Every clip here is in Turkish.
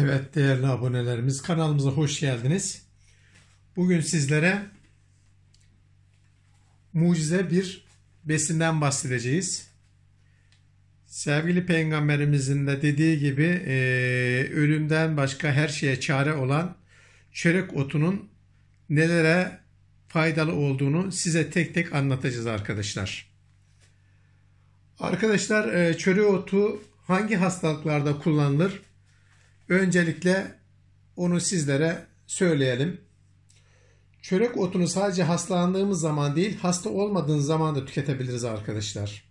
Evet değerli abonelerimiz kanalımıza hoş geldiniz. Bugün sizlere mucize bir besinden bahsedeceğiz. Sevgili peygamberimizin de dediği gibi e, ölümden başka her şeye çare olan çörek otunun nelere faydalı olduğunu size tek tek anlatacağız arkadaşlar. Arkadaşlar e, çörek otu hangi hastalıklarda kullanılır? Öncelikle onu sizlere söyleyelim. Çörek otunu sadece hastalandığımız zaman değil, hasta olmadığınız zaman da tüketebiliriz arkadaşlar.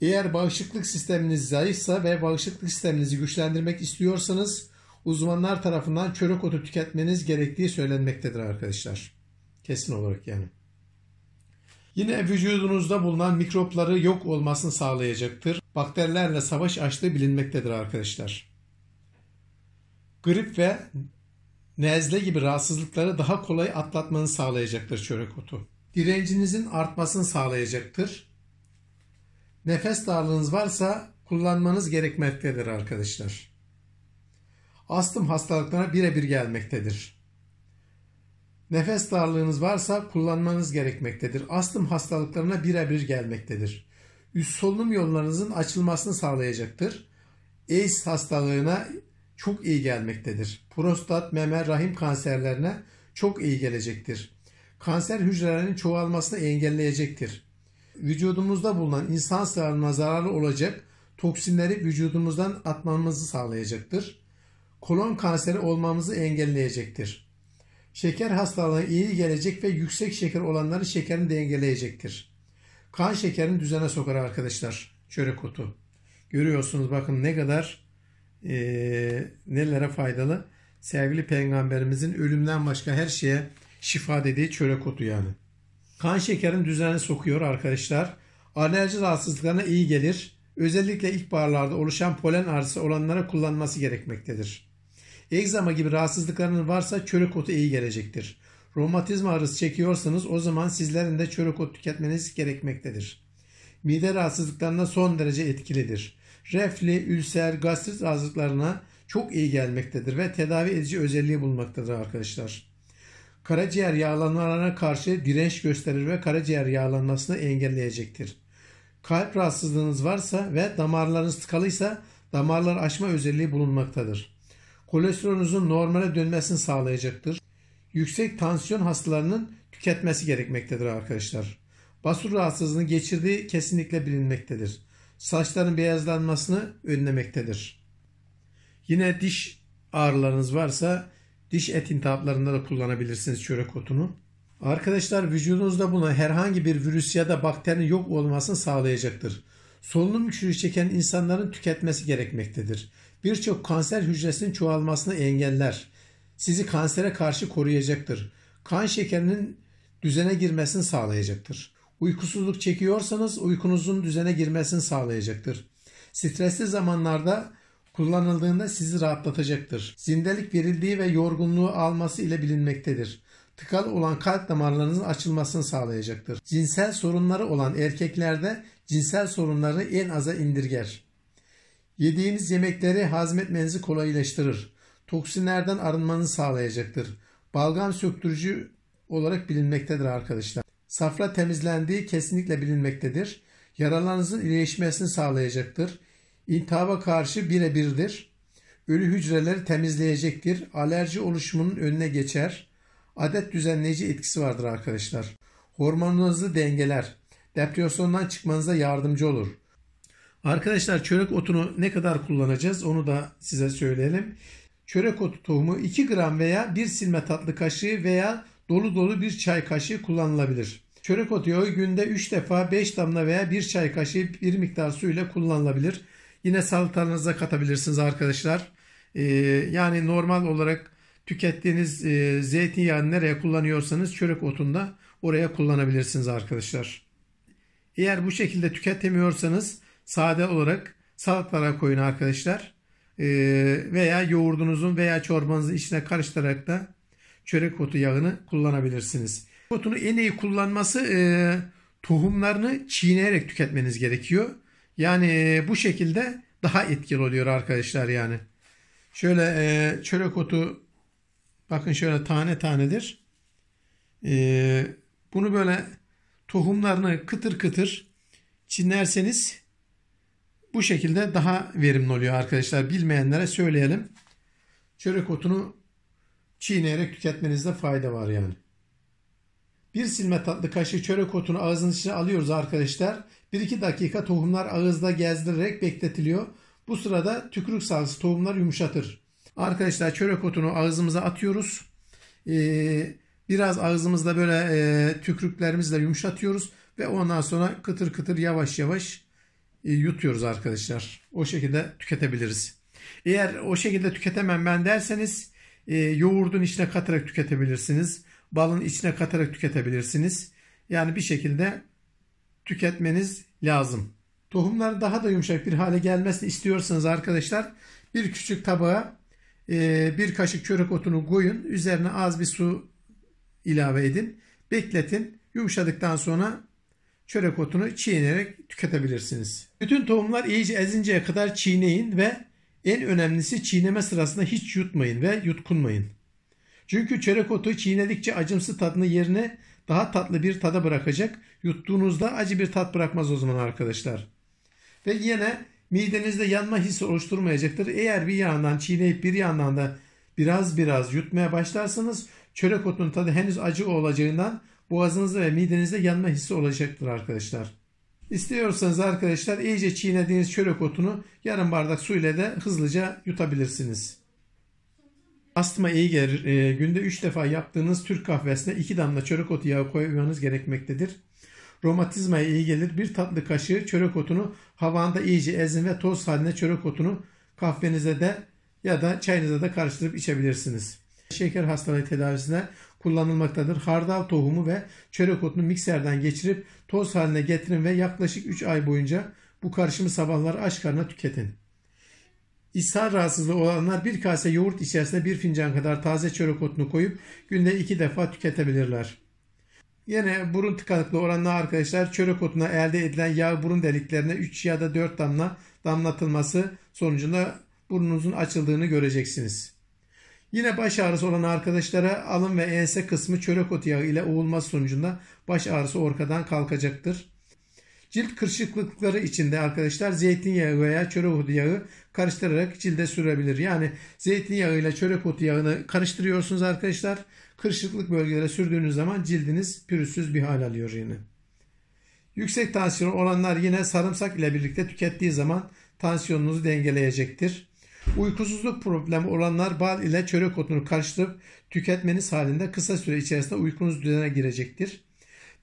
Eğer bağışıklık sisteminiz zayıfsa ve bağışıklık sisteminizi güçlendirmek istiyorsanız uzmanlar tarafından çörek otu tüketmeniz gerektiği söylenmektedir arkadaşlar. Kesin olarak yani. Yine vücudunuzda bulunan mikropları yok olmasını sağlayacaktır. Bakterilerle savaş açtığı bilinmektedir arkadaşlar grip ve nezle gibi rahatsızlıkları daha kolay atlatmanı sağlayacaktır çörek otu. Direncinizin artmasını sağlayacaktır. Nefes darlığınız varsa kullanmanız gerekmektedir arkadaşlar. Astım hastalıklarına birebir gelmektedir. Nefes darlığınız varsa kullanmanız gerekmektedir. Astım hastalıklarına birebir gelmektedir. Üst solunum yollarınızın açılmasını sağlayacaktır. AIDS hastalığına çok iyi gelmektedir. Prostat, meme, rahim kanserlerine çok iyi gelecektir. Kanser hücrelerinin çoğalmasını engelleyecektir. Vücudumuzda bulunan insan sağlığına zararlı olacak toksinleri vücudumuzdan atmamızı sağlayacaktır. Kolon kanseri olmamızı engelleyecektir. Şeker hastalığına iyi gelecek ve yüksek şeker olanları şekerini dengeleyecektir. Kan şekerini düzene sokar arkadaşlar. Çörek otu. Görüyorsunuz bakın ne kadar e, nelere faydalı? Sevgili peygamberimizin ölümden başka her şeye şifa dediği çörek otu yani. Kan şekerini düzene sokuyor arkadaşlar. Alerji rahatsızlıklarına iyi gelir. Özellikle ilkbaharlarda oluşan polen arısı olanlara kullanması gerekmektedir. Egzama gibi rahatsızlıklarınız varsa çörek otu iyi gelecektir. Romatizma arısı çekiyorsanız o zaman sizlerin de çörek otu tüketmeniz gerekmektedir. Mide rahatsızlıklarına son derece etkilidir refli, ülser, gastrit rahatsızlıklarına çok iyi gelmektedir ve tedavi edici özelliği bulmaktadır arkadaşlar. Karaciğer yağlanmalarına karşı direnç gösterir ve karaciğer yağlanmasını engelleyecektir. Kalp rahatsızlığınız varsa ve damarlarınız tıkalıysa damarlar açma özelliği bulunmaktadır. Kolesterolünüzün normale dönmesini sağlayacaktır. Yüksek tansiyon hastalarının tüketmesi gerekmektedir arkadaşlar. Basur rahatsızlığını geçirdiği kesinlikle bilinmektedir saçların beyazlanmasını önlemektedir. Yine diş ağrılarınız varsa diş et intihaplarında da kullanabilirsiniz çörek otunu. Arkadaşlar vücudunuzda buna herhangi bir virüs ya da bakterinin yok olmasını sağlayacaktır. Solunum güçlüğü çeken insanların tüketmesi gerekmektedir. Birçok kanser hücresinin çoğalmasını engeller. Sizi kansere karşı koruyacaktır. Kan şekerinin düzene girmesini sağlayacaktır. Uykusuzluk çekiyorsanız uykunuzun düzene girmesini sağlayacaktır. Stresli zamanlarda kullanıldığında sizi rahatlatacaktır. Zindelik verildiği ve yorgunluğu alması ile bilinmektedir. Tıkalı olan kalp damarlarınızın açılmasını sağlayacaktır. Cinsel sorunları olan erkeklerde cinsel sorunları en aza indirger. Yediğiniz yemekleri hazmetmenizi kolaylaştırır. Toksinlerden arınmanızı sağlayacaktır. Balgam söktürücü olarak bilinmektedir arkadaşlar safra temizlendiği kesinlikle bilinmektedir. Yaralarınızın iyileşmesini sağlayacaktır. İntihaba karşı birebirdir. Ölü hücreleri temizleyecektir. Alerji oluşumunun önüne geçer. Adet düzenleyici etkisi vardır arkadaşlar. Hormonunuzu dengeler. Depresyondan çıkmanıza yardımcı olur. Arkadaşlar çörek otunu ne kadar kullanacağız onu da size söyleyelim. Çörek otu tohumu 2 gram veya 1 silme tatlı kaşığı veya dolu dolu bir çay kaşığı kullanılabilir. Çörek otu günde 3 defa 5 damla veya 1 çay kaşığı bir miktar su ile kullanılabilir. Yine salatanıza katabilirsiniz arkadaşlar. Ee, yani normal olarak tükettiğiniz e, zeytinyağını nereye kullanıyorsanız çörek otunda oraya kullanabilirsiniz arkadaşlar. Eğer bu şekilde tüketemiyorsanız sade olarak salatlara koyun arkadaşlar. Ee, veya yoğurdunuzun veya çorbanızın içine karıştırarak da çörek otu yağını kullanabilirsiniz. Otunu en iyi kullanması e, tohumlarını çiğneyerek tüketmeniz gerekiyor. Yani e, bu şekilde daha etkili oluyor arkadaşlar yani. Şöyle e, çörek otu bakın şöyle tane tanedir. E, bunu böyle tohumlarını kıtır kıtır çinlerseniz bu şekilde daha verimli oluyor arkadaşlar. Bilmeyenlere söyleyelim. Çörek otunu çiğneyerek tüketmenizde fayda var yani. Bir silme tatlı kaşığı çörek otunu ağzın içine alıyoruz arkadaşlar. 1-2 dakika tohumlar ağızda gezdirerek bekletiliyor. Bu sırada tükürük salgısı tohumlar yumuşatır. Arkadaşlar çörek otunu ağzımıza atıyoruz. Ee, biraz ağzımızda böyle e, tükürüklerimizle yumuşatıyoruz. Ve ondan sonra kıtır kıtır yavaş yavaş e, yutuyoruz arkadaşlar. O şekilde tüketebiliriz. Eğer o şekilde tüketemem ben derseniz e, yoğurdun içine katarak tüketebilirsiniz balın içine katarak tüketebilirsiniz. Yani bir şekilde tüketmeniz lazım. Tohumları daha da yumuşak bir hale gelmesini istiyorsanız arkadaşlar bir küçük tabağa e, bir kaşık çörek otunu koyun. Üzerine az bir su ilave edin. Bekletin. Yumuşadıktan sonra çörek otunu çiğneyerek tüketebilirsiniz. Bütün tohumlar iyice ezinceye kadar çiğneyin ve en önemlisi çiğneme sırasında hiç yutmayın ve yutkunmayın. Çünkü çörek otu çiğnedikçe acımsı tadını yerine daha tatlı bir tada bırakacak. Yuttuğunuzda acı bir tat bırakmaz o zaman arkadaşlar. Ve yine midenizde yanma hissi oluşturmayacaktır. Eğer bir yandan çiğneyip bir yandan da biraz biraz yutmaya başlarsanız çörek otunun tadı henüz acı olacağından boğazınızda ve midenizde yanma hissi olacaktır arkadaşlar. İstiyorsanız arkadaşlar iyice çiğnediğiniz çörek otunu yarım bardak su ile de hızlıca yutabilirsiniz. Astıma iyi gelir. E, günde 3 defa yaptığınız Türk kahvesine 2 damla çörek otu yağı koymanız gerekmektedir. Romatizmaya iyi gelir. Bir tatlı kaşığı çörek otunu havanda iyice ezin ve toz haline çörek otunu kahvenize de ya da çayınıza da karıştırıp içebilirsiniz. Şeker hastalığı tedavisine kullanılmaktadır. Hardal tohumu ve çörek otunu mikserden geçirip toz haline getirin ve yaklaşık 3 ay boyunca bu karışımı sabahlar aç karnına tüketin. İshal rahatsızlığı olanlar bir kase yoğurt içerisine bir fincan kadar taze çörek otunu koyup günde iki defa tüketebilirler. Yine burun tıkanıklığı olanlar arkadaşlar çörek otuna elde edilen yağ burun deliklerine 3 ya da 4 damla damlatılması sonucunda burnunuzun açıldığını göreceksiniz. Yine baş ağrısı olan arkadaşlara alın ve ense kısmı çörek otu yağı ile oğulması sonucunda baş ağrısı orkadan kalkacaktır. Cilt kırışıklıkları içinde arkadaşlar zeytinyağı veya çörek otu yağı karıştırarak cilde sürebilir. Yani zeytinyağı ile çörek otu yağını karıştırıyorsunuz arkadaşlar. Kırışıklık bölgelere sürdüğünüz zaman cildiniz pürüzsüz bir hal alıyor yine. Yüksek tansiyon olanlar yine sarımsak ile birlikte tükettiği zaman tansiyonunuzu dengeleyecektir. Uykusuzluk problemi olanlar bal ile çörek otunu karıştırıp tüketmeniz halinde kısa süre içerisinde uykunuz düzene girecektir.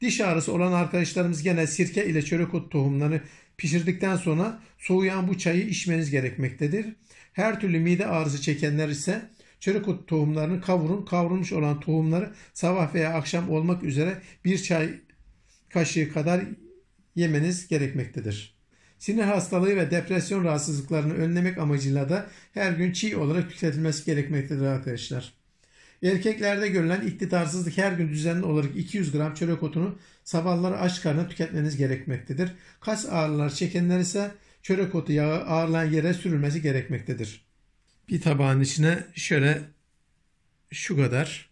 Diş ağrısı olan arkadaşlarımız gene sirke ile çörek ot tohumlarını pişirdikten sonra soğuyan bu çayı içmeniz gerekmektedir. Her türlü mide ağrısı çekenler ise çörek otu tohumlarını kavurun. Kavrulmuş olan tohumları sabah veya akşam olmak üzere bir çay kaşığı kadar yemeniz gerekmektedir. Sinir hastalığı ve depresyon rahatsızlıklarını önlemek amacıyla da her gün çiğ olarak tüketilmesi gerekmektedir arkadaşlar. Erkeklerde görülen iktidarsızlık her gün düzenli olarak 200 gram çörek otunu sabahları aç karnına tüketmeniz gerekmektedir. Kas ağrıları çekenler ise çörek otu yağı ağırlayan yere sürülmesi gerekmektedir. Bir tabağın içine şöyle şu kadar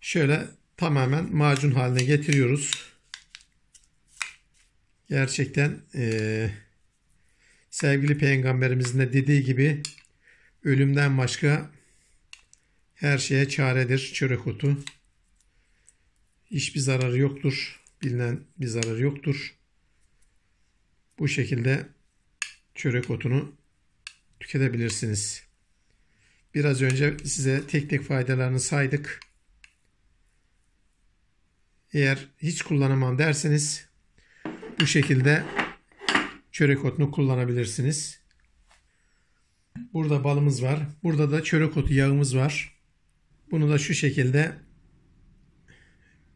şöyle tamamen macun haline getiriyoruz. Gerçekten e, sevgili peygamberimizin de dediği gibi ölümden başka her şeye çaredir çörek otu. Hiçbir zararı yoktur. Bilinen bir zararı yoktur. Bu şekilde çörek otunu tüketebilirsiniz. Biraz önce size tek tek faydalarını saydık. Eğer hiç kullanamam derseniz bu şekilde çörek otunu kullanabilirsiniz. Burada balımız var. Burada da çörek otu yağımız var. Bunu da şu şekilde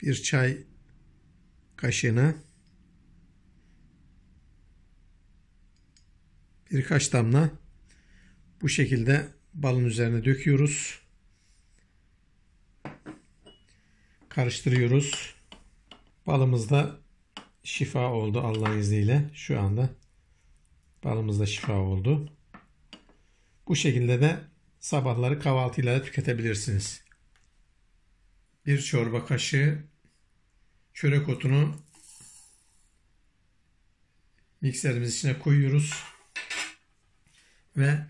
bir çay kaşığına birkaç damla bu şekilde balın üzerine döküyoruz. Karıştırıyoruz. Balımız da şifa oldu Allah'ın izniyle. Şu anda balımız da şifa oldu. Bu şekilde de Sabahları kahvaltıyla da tüketebilirsiniz. Bir çorba kaşığı çörek otunu mikserimiz içine koyuyoruz ve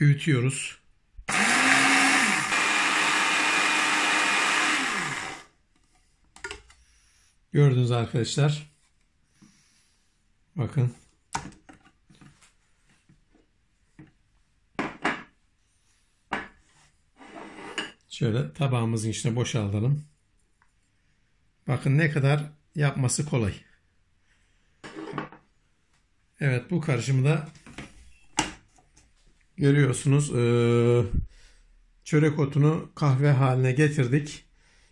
öğütüyoruz. Gördünüz arkadaşlar. Bakın Şöyle tabağımızın içine boşaltalım. Bakın ne kadar yapması kolay. Evet bu karışımı da görüyorsunuz. Ee, çörek otunu kahve haline getirdik.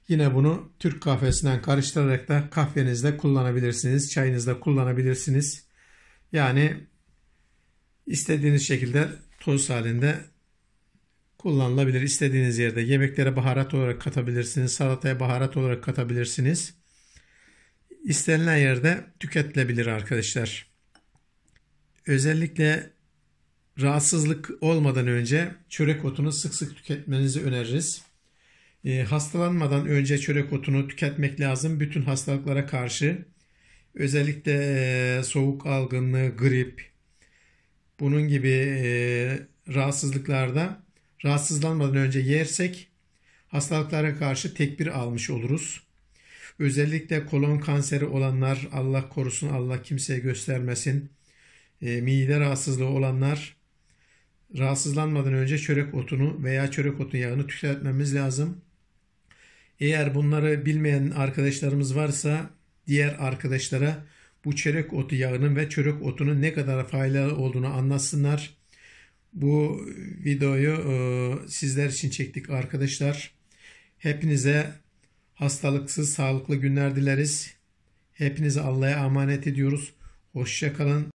Yine bunu Türk kahvesinden karıştırarak da kahvenizde kullanabilirsiniz. Çayınızda kullanabilirsiniz. Yani istediğiniz şekilde toz halinde kullanılabilir. İstediğiniz yerde yemeklere baharat olarak katabilirsiniz. Salataya baharat olarak katabilirsiniz. İstenilen yerde tüketilebilir arkadaşlar. Özellikle rahatsızlık olmadan önce çörek otunu sık sık tüketmenizi öneririz. Ee, hastalanmadan önce çörek otunu tüketmek lazım. Bütün hastalıklara karşı özellikle ee, soğuk algınlığı, grip bunun gibi ee, rahatsızlıklarda rahatsızlanmadan önce yersek hastalıklara karşı tekbir almış oluruz. Özellikle kolon kanseri olanlar Allah korusun Allah kimseye göstermesin. E, mide rahatsızlığı olanlar rahatsızlanmadan önce çörek otunu veya çörek otu yağını tüketmemiz lazım. Eğer bunları bilmeyen arkadaşlarımız varsa diğer arkadaşlara bu çörek otu yağının ve çörek otunun ne kadar faydalı olduğunu anlatsınlar. Bu videoyu e, sizler için çektik arkadaşlar. Hepinize hastalıksız, sağlıklı günler dileriz. Hepinizi Allah'a emanet ediyoruz. Hoşça kalın.